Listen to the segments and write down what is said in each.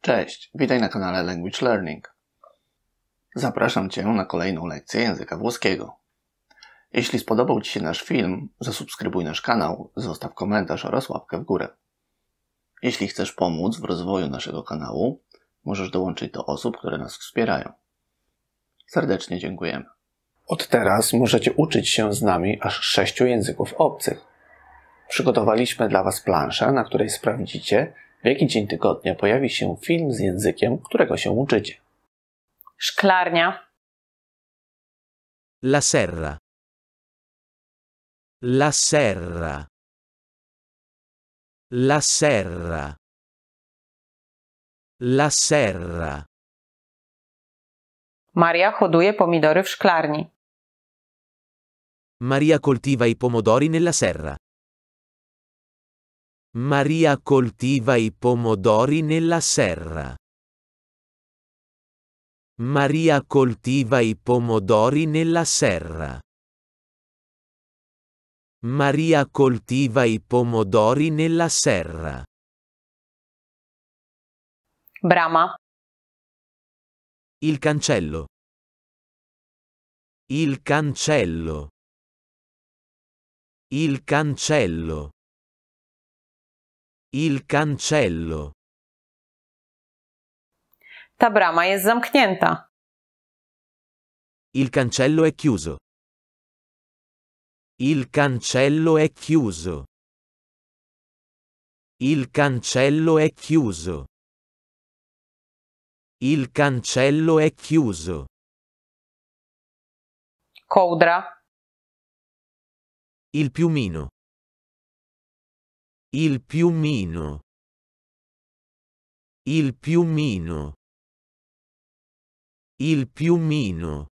Cześć, witaj na kanale Language Learning. Zapraszam Cię na kolejną lekcję języka włoskiego. Jeśli spodobał Ci się nasz film, zasubskrybuj nasz kanał, zostaw komentarz oraz łapkę w górę. Jeśli chcesz pomóc w rozwoju naszego kanału, możesz dołączyć do osób, które nas wspierają. Serdecznie dziękujemy. Od teraz możecie uczyć się z nami aż sześciu języków obcych. Przygotowaliśmy dla Was planszę, na której sprawdzicie, w jaki dzień tygodnia pojawi się film z językiem, którego się uczycie. Szklarnia. La serra. La serra. La serra. La serra. Maria hoduje pomidory w szklarni. Maria coltiva i pomodori nella serra. Maria coltiva i pomodori nella serra. Maria coltiva i pomodori nella serra. Maria coltiva i pomodori nella serra. Brahma. Il cancello. Il cancello. Il cancello. Il cancello. Ta brama jest zamknięta. Il cancello è chiuso. Il cancello è chiuso. Il cancello è chiuso. Il cancello è chiuso. Coudra. Il piumino. Il piumino. Il piumino. Il piumino.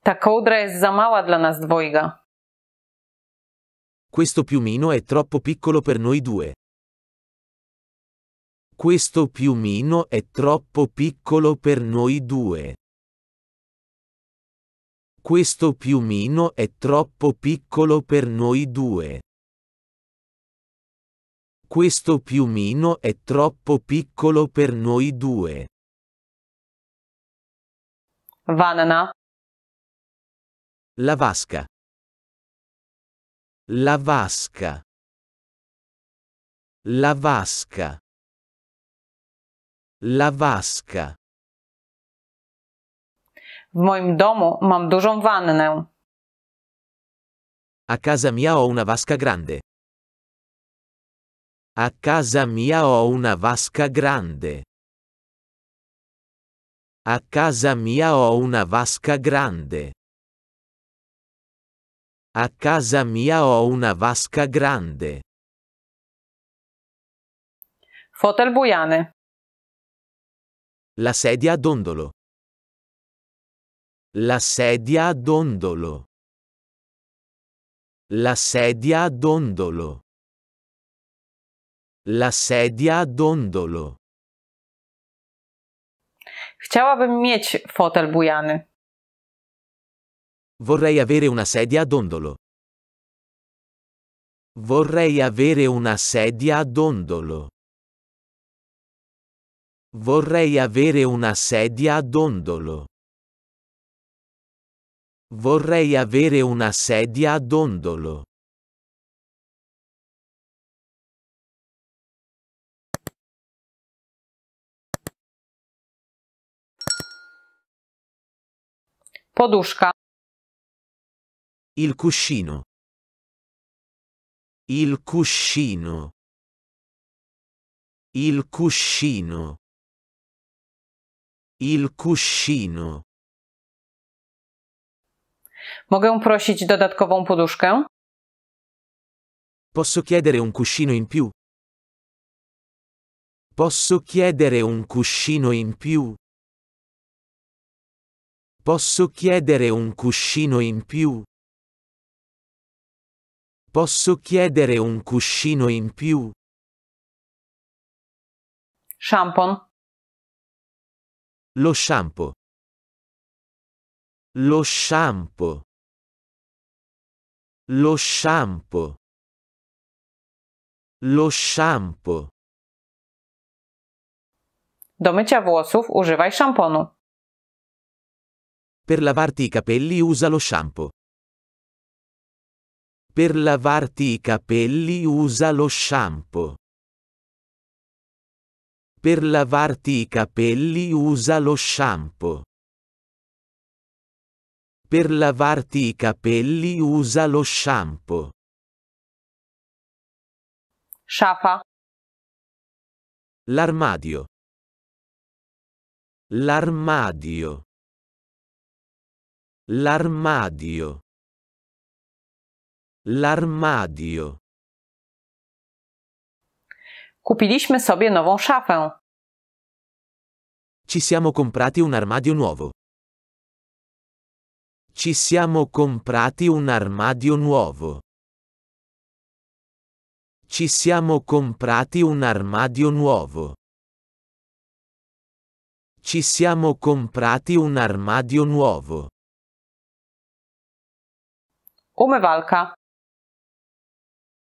Ta kołdra jest za mała dla nas dwojga. Questo piumino è troppo piccolo per noi due. Questo piumino è troppo piccolo per noi due. Questo piumino è troppo piccolo per noi due. Questo piumino è troppo piccolo per noi due. Vanana. La vasca. La vasca. La vasca. La vasca. W moim domu mam dużą wannę. A casa mia ho una vasca grande. A casa mia ho una vasca grande. A casa mia ho una vasca grande. A casa mia ho una vasca grande. Fotel bujany. La sedia a dondolo. La sedia a dondolo. La sedia a dondolo. La sedia a dondolo. Chciałabym mieć fotel bujany. Vorrei avere una sedia a dondolo. Vorrei avere una sedia a dondolo. Vorrei avere una sedia a dondolo. Vorrei avere una sedia a dondolo. Poduszka. Il cuscino. Il cuscino. Il cuscino. Il cuscino. Mogę prosić dodatkową poduszkę? Posso chiedere un cuscino in più? Posso chiedere un cuscino in più? Posso chiedere un cuscino in più? Posso chiedere un cuscino in più? Shampoo. Lo shampoo. Lo shampoo. Lo shampoo. Lo shampoo. Do mycia włosów używaj szamponu. Per lavarti i capelli usa lo shampoo. Per lavarti i capelli usa lo shampoo. Per lavarti i capelli usa lo shampoo. Per lavarti i capelli usa lo shampoo. Sciafa. L'armadio. L'armadio. L'armadio. L'armadio. Kupiliśmy sobie nową szafę. Ci siamo comprati un armadio nuovo. Ci siamo comprati un armadio nuovo. Ci siamo comprati un armadio nuovo. Ci siamo comprati un armadio nuovo. Umywalka.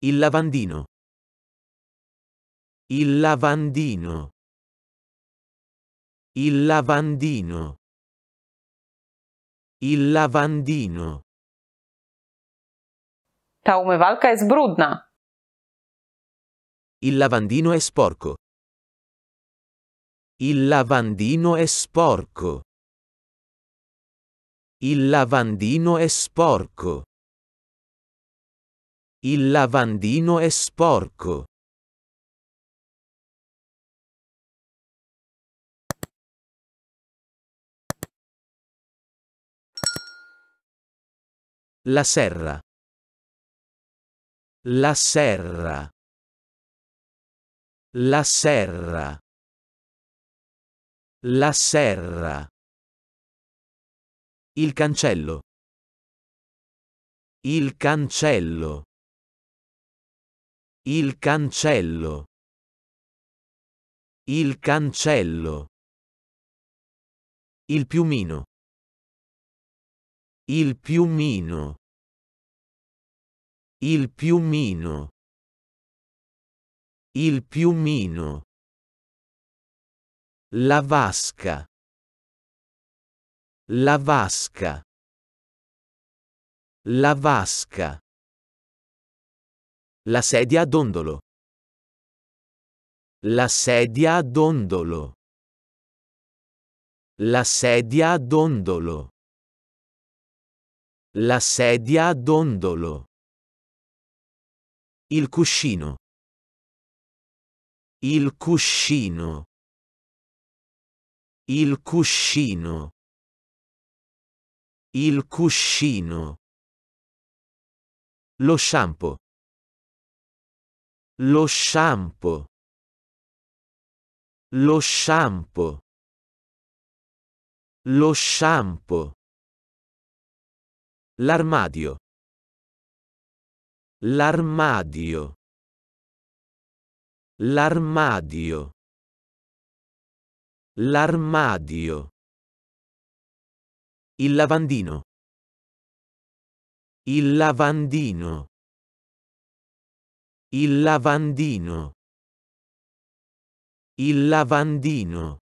Il lavandino. Il lavandino. Il lavandino. Il lavandino. Ta umywalka jest brudna. Il lavandino è sporco. Il lavandino è sporco. Il lavandino è sporco. Il lavandino è sporco. La serra. La serra. La serra. La serra. Il cancello. Il cancello. Il cancello. Il cancello. Il piumino. Il piumino. Il piumino. Il piumino. La vasca. La vasca. La vasca. La sedia a dondolo. La sedia a dondolo. La sedia a dondolo. La sedia a dondolo. Il cuscino. Il cuscino. Il cuscino. Il cuscino. Lo shampoo. Lo shampoo. Lo shampoo. Lo shampoo. L'armadio. L'armadio. L'armadio. L'armadio. Il lavandino. Il lavandino. Il lavandino. Il lavandino.